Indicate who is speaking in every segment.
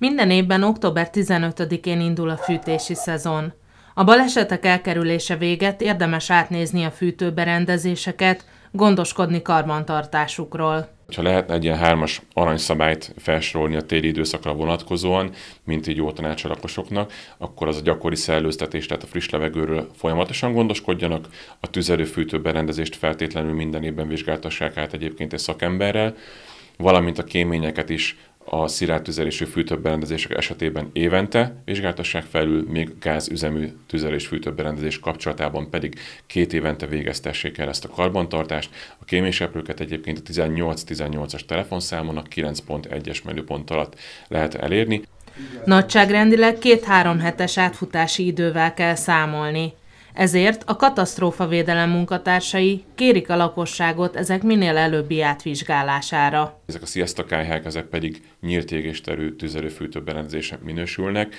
Speaker 1: Minden évben október 15-én indul a fűtési szezon. A balesetek elkerülése véget érdemes átnézni a fűtőberendezéseket, gondoskodni karbantartásukról.
Speaker 2: Ha lehetne egy ilyen hármas aranyszabályt felsorolni a téli időszakra vonatkozóan, mint így jó tanács a lakosoknak, akkor az a gyakori szellőztetés, tehát a friss levegőről folyamatosan gondoskodjanak, a tüzelőfűtő berendezést feltétlenül minden évben vizsgáltassák át egyébként egy szakemberrel, valamint a kéményeket is a szilárd tüzelésű fűtőberendezések esetében évente vizsgáltassák felül, még gázüzemű tüzelés fűtőberendezés kapcsolatában pedig két évente végeztessék el ezt a karbantartást. A kéményseprőket egyébként a 18-18-as telefonszámon a 9.1-es menüpont alatt lehet elérni.
Speaker 1: Nagyságrendileg két-három hetes átfutási idővel kell számolni. Ezért a katasztrófavédelem munkatársai kérik a lakosságot ezek minél előbbi átvizsgálására.
Speaker 2: Ezek a sziasztakályhák, ezek pedig nyílt égésterű tüzelőfűtő minősülnek,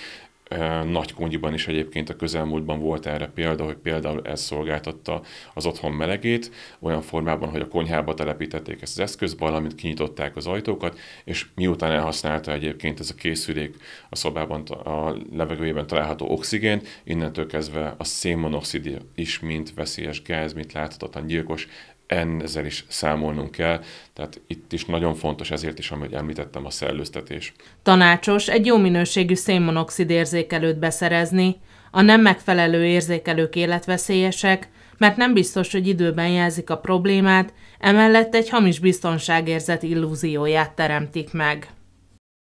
Speaker 2: nagy is egyébként a közelmúltban volt erre példa, hogy például ez szolgáltatta az otthon melegét, olyan formában, hogy a konyhába telepítették ezt az eszközt, valamint kinyitották az ajtókat, és miután elhasználta egyébként ez a készülék a szobában, a levegőjében található oxigént, innentől kezdve a szénmonoxid is, mint veszélyes gáz, mint láthatatlan gyilkos ezzel is számolnunk kell, tehát itt is nagyon fontos ezért is, amit említettem, a szellőztetés.
Speaker 1: Tanácsos egy jó minőségű szénmonoxid érzékelőt beszerezni, a nem megfelelő érzékelők életveszélyesek, mert nem biztos, hogy időben jelzik a problémát, emellett egy hamis biztonságérzet illúzióját teremtik meg.